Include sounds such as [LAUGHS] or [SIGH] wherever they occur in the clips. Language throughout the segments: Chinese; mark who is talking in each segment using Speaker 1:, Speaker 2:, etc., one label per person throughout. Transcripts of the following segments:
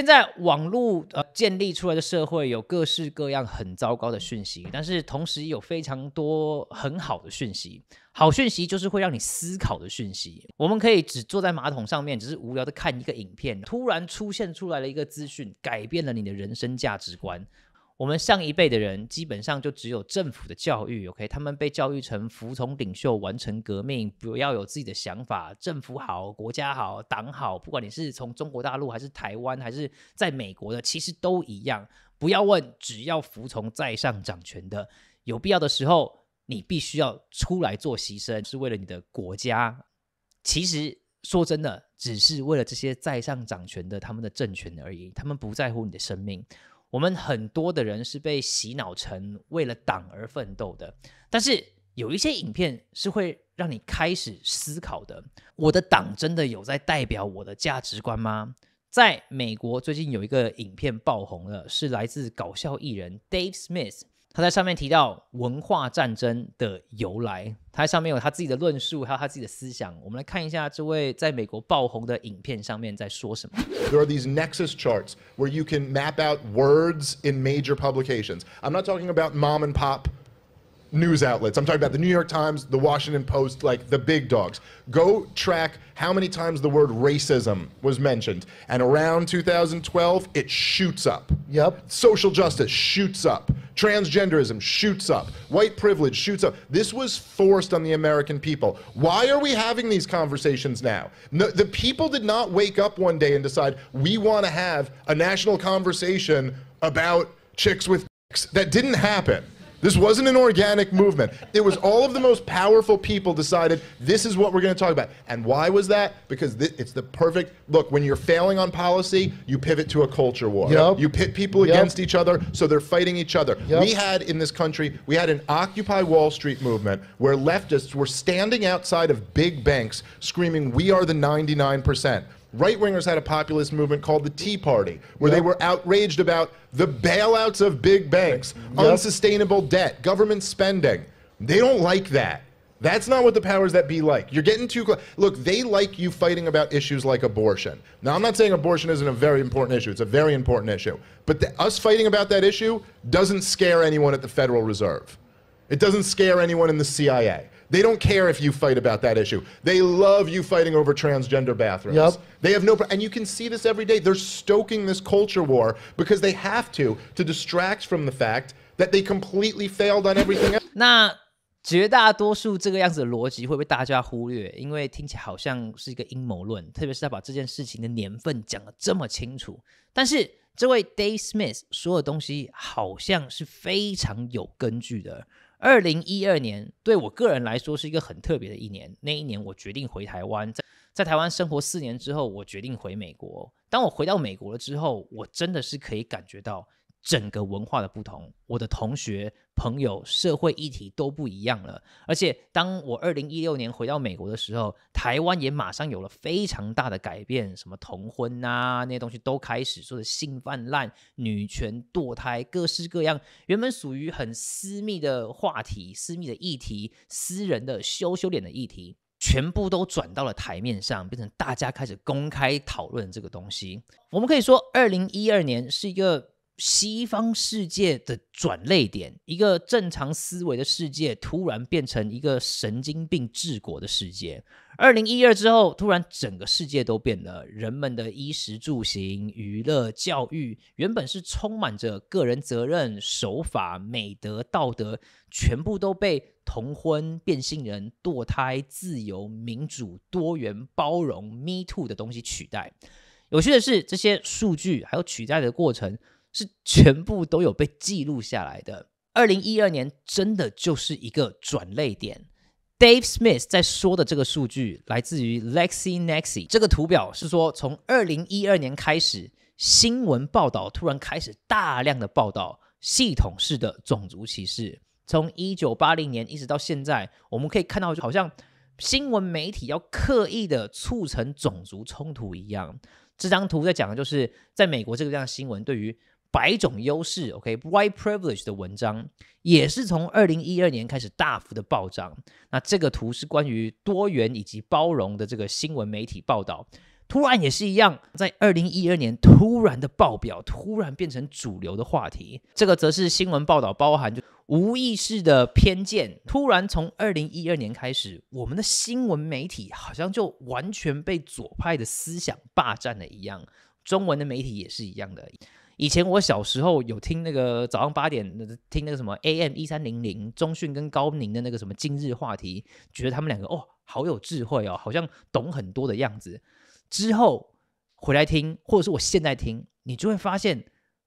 Speaker 1: 现在网络呃建立出来的社会有各式各样很糟糕的讯息，但是同时有非常多很好的讯息。好讯息就是会让你思考的讯息。我们可以只坐在马桶上面，只是无聊的看一个影片，突然出现出来了一个资讯，改变了你的人生价值观。我们上一辈的人基本上就只有政府的教育，OK，他们被教育成服从领袖、完成革命，不要有自己的想法。政府好，国家好，党好，不管你是从中国大陆还是台湾还是在美国的，其实都一样。不要问，只要服从在上掌权的，有必要的时候，你必须要出来做牺牲，是为了你的国家。其实说真的，只是为了这些在上掌权的他们的政权而已，他们不在乎你的生命。我们很多的人是被洗脑成为了党而奋斗的，但是有一些影片是会让你开始思考的。我的党真的有在代表我的价值观吗？在美国最近有一个影片爆红了，是来自搞笑艺人 Dave Smith。他在上面提到文化战争的由来，他在上面有他自己的论述，还有他自己的思想。我们来看一下这位在
Speaker 2: 美国爆红的影片上面在说什么。news outlets. I'm talking about the New York Times, the Washington Post, like the big dogs. Go track how many times the word racism was mentioned. And around 2012, it shoots up. Yep. Social justice shoots up. Transgenderism shoots up. White privilege shoots up. This was forced on the American people. Why are we having these conversations now? No, the people did not wake up one day and decide we want to have a national conversation about chicks with dicks. that didn't happen. This wasn't an organic movement. It was all of the most powerful people decided this is what we're going to talk about. And why was that? Because th- it's the perfect look. When you're failing on policy, you pivot to a culture war. Yep. You pit people yep. against each other, so they're fighting each other. Yep. We had in this country, we had an Occupy Wall Street movement where leftists were standing outside of big banks screaming, "We are the 99%." right wingers had a populist movement called the Tea Party, where yep. they were outraged about the bailouts of big banks, yep. unsustainable debt, government spending. They don't like that. That's not what the powers that be like. You're getting too close. Look, they like you fighting about issues like abortion. Now, I'm not saying abortion isn't a very important issue. It's a very important issue. But the, us fighting about that issue doesn't scare anyone at the Federal Reserve. It doesn't scare anyone in the CIA. They don't care if you fight about that issue. They love you fighting over transgender bathrooms. Yep. They have no, and you can see this every day. They're stoking this culture war because they have to to distract from the fact that they completely failed on everything
Speaker 1: else. [LAUGHS] 那绝大多数这个样子的逻辑会被大家忽略，因为听起来好像是一个阴谋论，特别是他把这件事情的年份讲得这么清楚。但是这位 Day Smith 说的东西好像是非常有根据的，二零一二年，对我个人来说是一个很特别的一年。那一年，我决定回台湾，在在台湾生活四年之后，我决定回美国。当我回到美国了之后，我真的是可以感觉到。整个文化的不同，我的同学、朋友、社会议题都不一样了。而且，当我二零一六年回到美国的时候，台湾也马上有了非常大的改变，什么同婚啊，那些东西都开始说的性泛滥、女权、堕胎，各式各样原本属于很私密的话题、私密的议题、私人的羞羞脸的议题，全部都转到了台面上，变成大家开始公开讨论这个东西。我们可以说，二零一二年是一个。西方世界的转捩点，一个正常思维的世界突然变成一个神经病治国的世界。二零一二之后，突然整个世界都变了，人们的衣食住行、娱乐、教育，原本是充满着个人责任、守法、美德、道德，全部都被同婚、变性人、堕胎、自由、民主、多元、包容、Me Too 的东西取代。有趣的是，这些数据还有取代的过程。是全部都有被记录下来的。二零一二年真的就是一个转泪点。Dave Smith 在说的这个数据来自于 Lexi Nexi，这个图表是说从二零一二年开始，新闻报道突然开始大量的报道系统式的种族歧视。从一九八零年一直到现在，我们可以看到就好像新闻媒体要刻意的促成种族冲突一样。这张图在讲的就是在美国这个样新闻对于。百种优势，OK，White Privilege 的文章也是从二零一二年开始大幅的暴涨。那这个图是关于多元以及包容的这个新闻媒体报道，突然也是一样，在二零一二年突然的爆表，突然变成主流的话题。这个则是新闻报道包含就无意识的偏见，突然从二零一二年开始，我们的新闻媒体好像就完全被左派的思想霸占了一样。中文的媒体也是一样的。以前我小时候有听那个早上八点听那个什么 AM 一三零零中讯跟高宁的那个什么今日话题，觉得他们两个哦好有智慧哦，好像懂很多的样子。之后回来听，或者是我现在听，你就会发现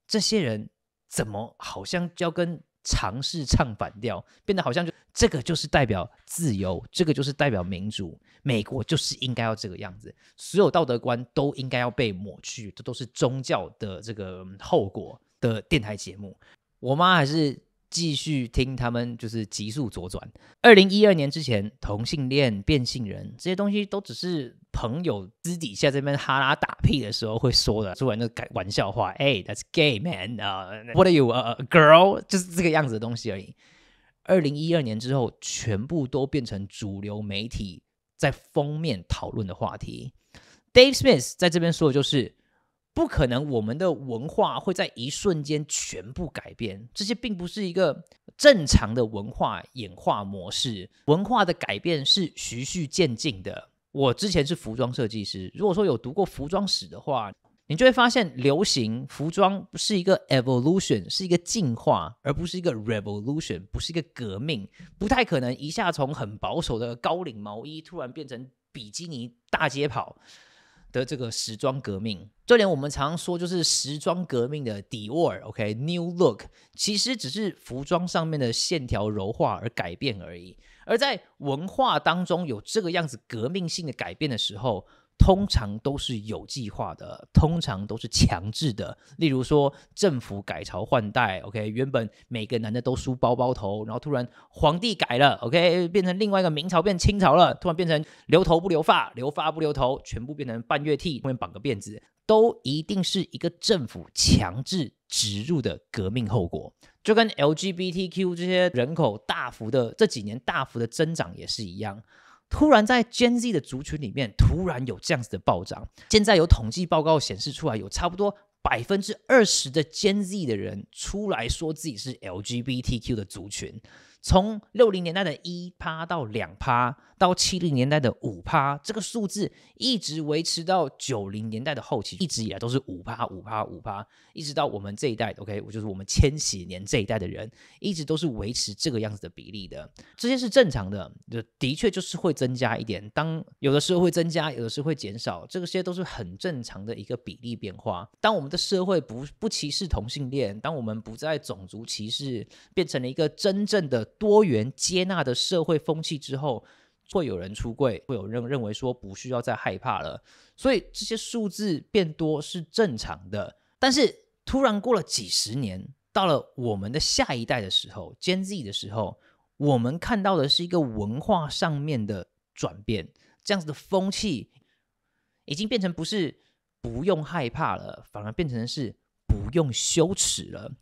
Speaker 1: 这些人怎么好像就要跟尝试唱反调，变得好像就。这个就是代表自由，这个就是代表民主。美国就是应该要这个样子，所有道德观都应该要被抹去，这都是宗教的这个后果的电台节目。我妈还是继续听他们，就是急速左转。二零一二年之前，同性恋、变性人这些东西都只是朋友私底下这边哈拉打屁的时候会说的，突完那改玩笑话：“哎，That's gay man，呃，What are you a girl？” 就是这个样子的东西而已。二零一二年之后，全部都变成主流媒体在封面讨论的话题。Dave Smith 在这边说的就是，不可能我们的文化会在一瞬间全部改变。这些并不是一个正常的文化演化模式，文化的改变是循序渐进的。我之前是服装设计师，如果说有读过服装史的话。你就会发现，流行服装不是一个 evolution，是一个进化，而不是一个 revolution，不是一个革命，不太可能一下从很保守的高领毛衣突然变成比基尼大街跑的这个时装革命。就连我们常说就是时装革命的 o r o k new look，其实只是服装上面的线条柔化而改变而已。而在文化当中有这个样子革命性的改变的时候。通常都是有计划的，通常都是强制的。例如说，政府改朝换代，OK，原本每个男的都梳包包头，然后突然皇帝改了，OK，变成另外一个明朝变清朝了，突然变成留头不留发，留发不留头，全部变成半月剃，后面绑个辫子，都一定是一个政府强制植入的革命后果。就跟 LGBTQ 这些人口大幅的这几年大幅的增长也是一样。突然在 Gen Z 的族群里面，突然有这样子的暴涨。现在有统计报告显示出来，有差不多百分之二十的 Gen Z 的人出来说自己是 LGBTQ 的族群。从六零年代的一趴到两趴，到七零年代的五趴，这个数字一直维持到九零年代的后期，一直以来都是五趴、五趴、五趴，一直到我们这一代，OK，我就是我们千禧年这一代的人，一直都是维持这个样子的比例的。这些是正常的，就的确就是会增加一点，当有的时候会增加，有的时候会减少，这些都是很正常的一个比例变化。当我们的社会不不歧视同性恋，当我们不再种族歧视，变成了一个真正的。多元接纳的社会风气之后，会有人出柜，会有认认为说不需要再害怕了，所以这些数字变多是正常的。但是突然过了几十年，到了我们的下一代的时候，Gen Z 的时候，我们看到的是一个文化上面的转变，这样子的风气已经变成不是不用害怕了，反而变成是不用羞耻了。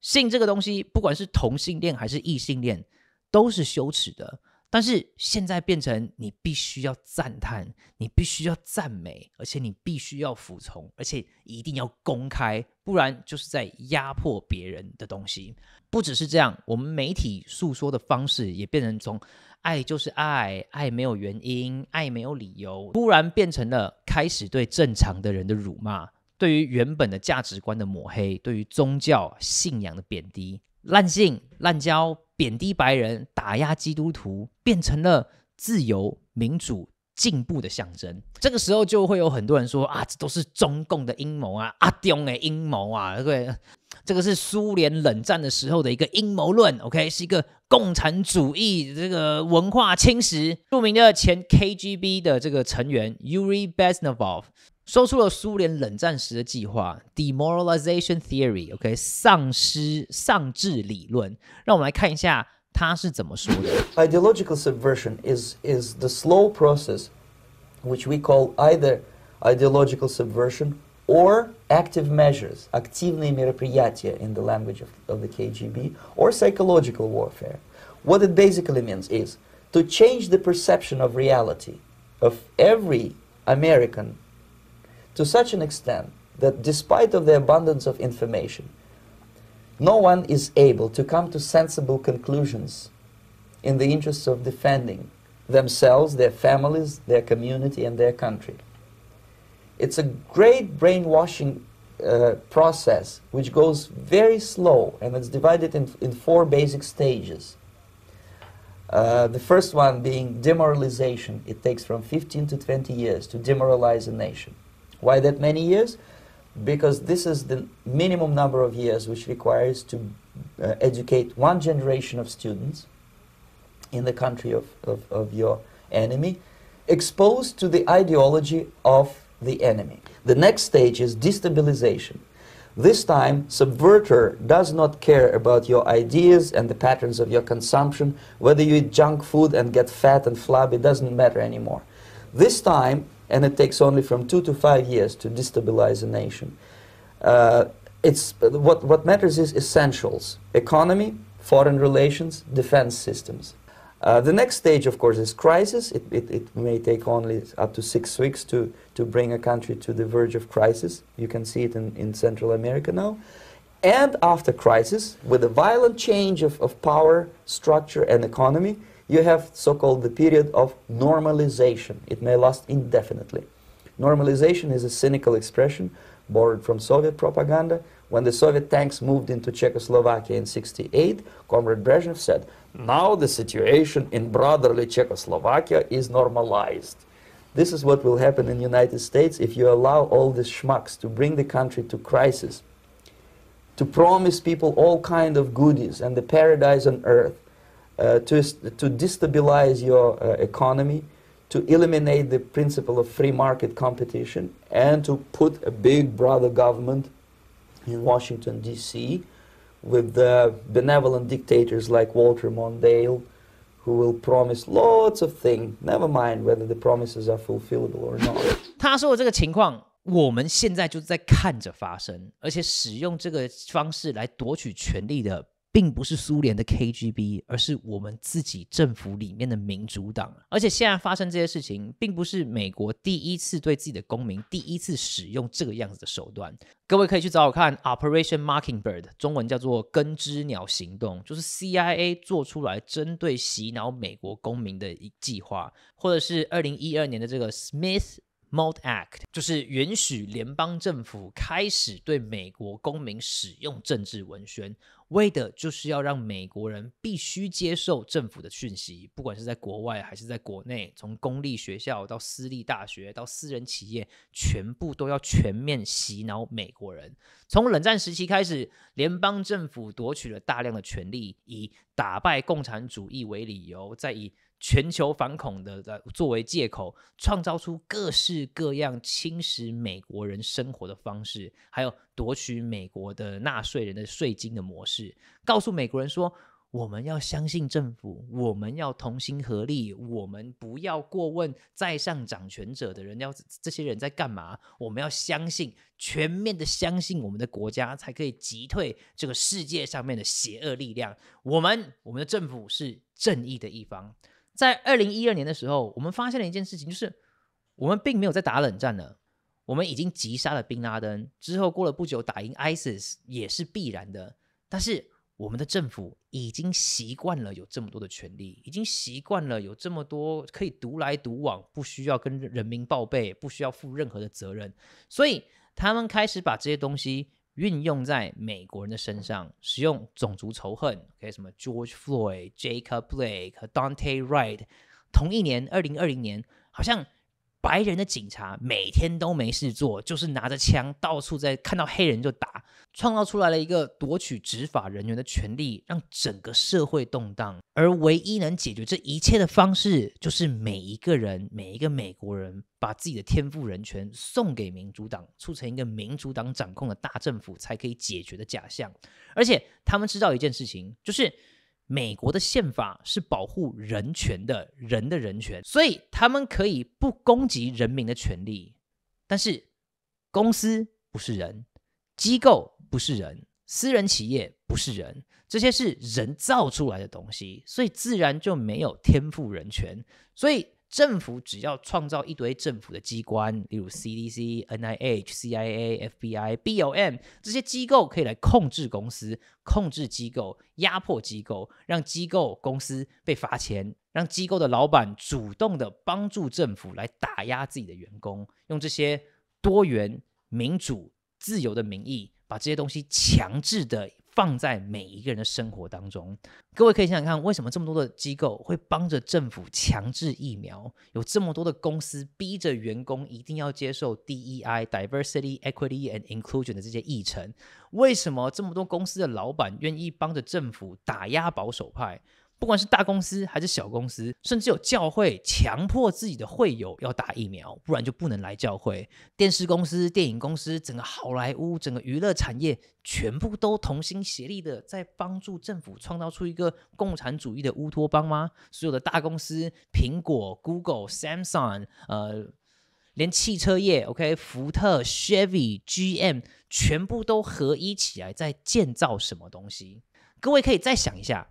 Speaker 1: 性这个东西，不管是同性恋还是异性恋，都是羞耻的。但是现在变成你必须要赞叹，你必须要赞美，而且你必须要服从，而且一定要公开，不然就是在压迫别人的东西。不只是这样，我们媒体诉说的方式也变成从爱就是爱，爱没有原因，爱没有理由，突然变成了开始对正常的人的辱骂。对于原本的价值观的抹黑，对于宗教信仰的贬低，滥性滥交，贬低白人，打压基督徒，变成了自由、民主、进步的象征。这个时候就会有很多人说：“啊，这都是中共的阴谋啊！阿丢的阴谋啊！对，这个是苏联冷战的时候的一个阴谋论。OK，是一个共产主义这个文化侵蚀。著名的前 KGB 的这个成员 Yuri b e s n v o v 说出了苏联冷战时的计划 （demoralization theory），OK，、okay? 丧失丧志理论。让我
Speaker 3: 们来看一下他是怎么说的：Ideological subversion is is the slow process which we call either ideological subversion or active measures, активные мероприятия in the language of, of the KGB, or psychological warfare. What it basically means is to change the perception of reality of every American to such an extent that despite of the abundance of information, no one is able to come to sensible conclusions in the interests of defending themselves, their families, their community, and their country. It's a great brainwashing uh, process which goes very slow and it's divided in, in four basic stages. Uh, the first one being demoralization. It takes from 15 to 20 years to demoralize a nation. Why that many years? Because this is the minimum number of years which requires to uh, educate one generation of students in the country of, of, of your enemy, exposed to the ideology of the enemy. The next stage is destabilization. This time, subverter does not care about your ideas and the patterns of your consumption. Whether you eat junk food and get fat and flabby doesn't matter anymore. This time, and it takes only from two to five years to destabilize a nation. Uh, it's, uh, what, what matters is essentials economy, foreign relations, defense systems. Uh, the next stage, of course, is crisis. It, it, it, may take only up to six weeks to, to bring a country to the verge of crisis. You can see it in, in Central America now. And after crisis, with a violent change of, of power, structure, and economy, you have so-called the period of normalization. It may last indefinitely. Normalization is a cynical expression borrowed from Soviet propaganda. When the Soviet tanks moved into Czechoslovakia in 68, Comrade Brezhnev said, now the situation in brotherly Czechoslovakia is normalized. This is what will happen in the United States if you allow all these schmucks to bring the country to crisis, to promise people all kind of goodies and the paradise on earth, uh, to, to destabilize your uh, economy, to eliminate the principle of free market competition, and to put a big brother government in Washington, D.C., with the benevolent dictators like Walter Mondale, who will promise lots of things, never mind whether the promises are fulfillable or not.
Speaker 1: [LAUGHS] 并不是苏联的 KGB，而是我们自己政府里面的民主党。而且现在发生这些事情，并不是美国第一次对自己的公民第一次使用这个样子的手段。各位可以去找我看 Operation Mockingbird，中文叫做“根之鸟行动”，就是 CIA 做出来针对洗脑美国公民的一计划，或者是二零一二年的这个 Smith。m o l t Act 就是允许联邦政府开始对美国公民使用政治文宣，为的就是要让美国人必须接受政府的讯息，不管是在国外还是在国内，从公立学校到私立大学到私人企业，全部都要全面洗脑美国人。从冷战时期开始，联邦政府夺取了大量的权力，以打败共产主义为理由，再以全球反恐的，的作为借口，创造出各式各样侵蚀美国人生活的方式，还有夺取美国的纳税人的税金的模式，告诉美国人说：我们要相信政府，我们要同心合力，我们不要过问在上掌权者的人要这些人在干嘛，我们要相信，全面的相信我们的国家才可以击退这个世界上面的邪恶力量。我们，我们的政府是正义的一方。在二零一二年的时候，我们发现了一件事情，就是我们并没有在打冷战了。我们已经击杀了宾拉登之后过了不久，打赢 ISIS 也是必然的。但是我们的政府已经习惯了有这么多的权利，已经习惯了有这么多可以独来独往，不需要跟人民报备，不需要负任何的责任，所以他们开始把这些东西。运用在美国人的身上，使用种族仇恨，OK？什么 George Floyd、Jacob Blake 和 d a n t e Wright，同一年，二零二零年，好像。白人的警察每天都没事做，就是拿着枪到处在看到黑人就打，创造出来了一个夺取执法人员的权利，让整个社会动荡。而唯一能解决这一切的方式，就是每一个人、每一个美国人把自己的天赋人权送给民主党，促成一个民主党掌控的大政府才可以解决的假象。而且他们知道一件事情，就是。美国的宪法是保护人权的人的人权，所以他们可以不攻击人民的权利，但是公司不是人，机构不是人，私人企业不是人，这些是人造出来的东西，所以自然就没有天赋人权，所以。政府只要创造一堆政府的机关，例如 CDC、NIH、CIA、FBI、BOm 这些机构，可以来控制公司、控制机构、压迫机构，让机构、公司被罚钱，让机构的老板主动的帮助政府来打压自己的员工，用这些多元、民主、自由的名义，把这些东西强制的。放在每一个人的生活当中，各位可以想想看，为什么这么多的机构会帮着政府强制疫苗？有这么多的公司逼着员工一定要接受 DEI（ Diversity，Equity，and，Inclusion） 的这些议程？为什么这么多公司的老板愿意帮着政府打压保守派？不管是大公司还是小公司，甚至有教会强迫自己的会友要打疫苗，不然就不能来教会。电视公司、电影公司、整个好莱坞、整个娱乐产业，全部都同心协力的在帮助政府创造出一个共产主义的乌托邦吗？所有的大公司，苹果、Google、Samsung，呃，连汽车业，OK，福特、Chevy、GM，全部都合一起来在建造什么东西？各位可以再想一下。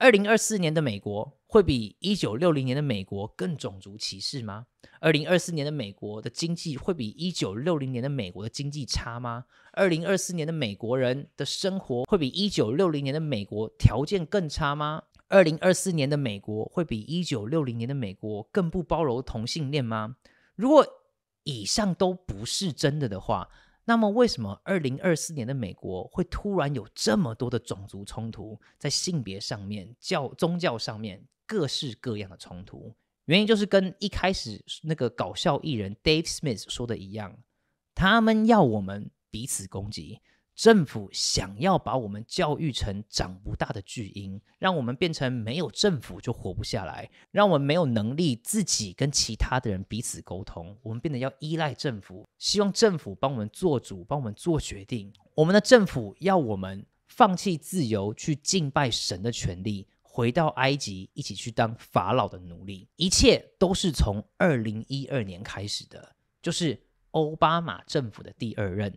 Speaker 1: 二零二四年的美国会比一九六零年的美国更种族歧视吗？二零二四年的美国的经济会比一九六零年的美国的经济差吗？二零二四年的美国人的生活会比一九六零年的美国条件更差吗？二零二四年的美国会比一九六零年的美国更不包容同性恋吗？如果以上都不是真的的话。那么，为什么二零二四年的美国会突然有这么多的种族冲突，在性别上面、教宗教上面、各式各样的冲突？原因就是跟一开始那个搞笑艺人 Dave Smith 说的一样，他们要我们彼此攻击。政府想要把我们教育成长不大的巨婴，让我们变成没有政府就活不下来，让我们没有能力自己跟其他的人彼此沟通，我们变得要依赖政府，希望政府帮我们做主，帮我们做决定。我们的政府要我们放弃自由，去敬拜神的权利，回到埃及一起去当法老的奴隶。一切都是从二零一二年开始的，就是奥巴马政府的第二任。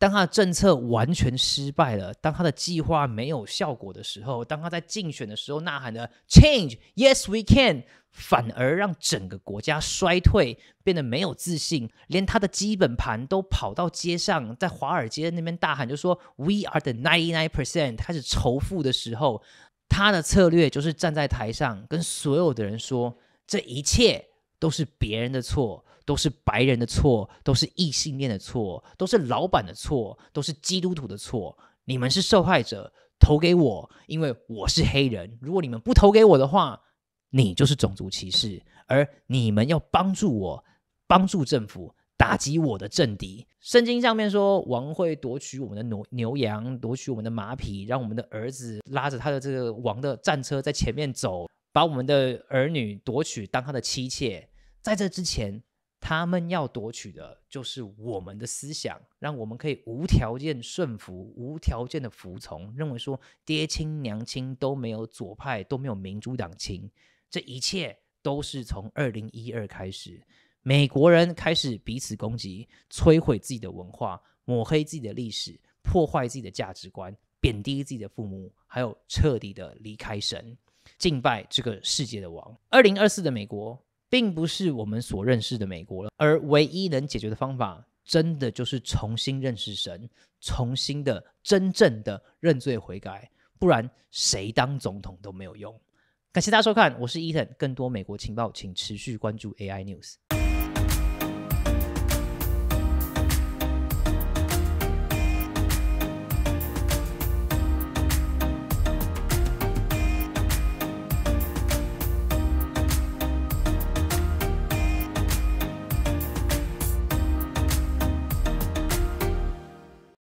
Speaker 1: 当他的政策完全失败了，当他的计划没有效果的时候，当他在竞选的时候呐喊的 “Change, Yes, We Can”，反而让整个国家衰退，变得没有自信，连他的基本盘都跑到街上，在华尔街那边大喊，就说 “We are the ninety-nine percent”，开始仇富的时候，他的策略就是站在台上跟所有的人说，这一切都是别人的错。都是白人的错，都是异性恋的错，都是老板的错，都是基督徒的错。你们是受害者，投给我，因为我是黑人。如果你们不投给我的话，你就是种族歧视。而你们要帮助我，帮助政府打击我的政敌。圣经上面说，王会夺取我们的牛牛羊，夺取我们的马匹，让我们的儿子拉着他的这个王的战车在前面走，把我们的儿女夺取当他的妻妾。在这之前。他们要夺取的就是我们的思想，让我们可以无条件顺服、无条件的服从。认为说爹亲娘亲都没有，左派都没有，民主党亲，这一切都是从二零一二开始，美国人开始彼此攻击，摧毁自己的文化，抹黑自己的历史，破坏自己的价值观，贬低自己的父母，还有彻底的离开神，敬拜这个世界的王。二零二四的美国。并不是我们所认识的美国了，而唯一能解决的方法，真的就是重新认识神，重新的真正的认罪悔改，不然谁当总统都没有用。感谢大家收看，我是伊藤，更多美国情报请持续关注 AI News。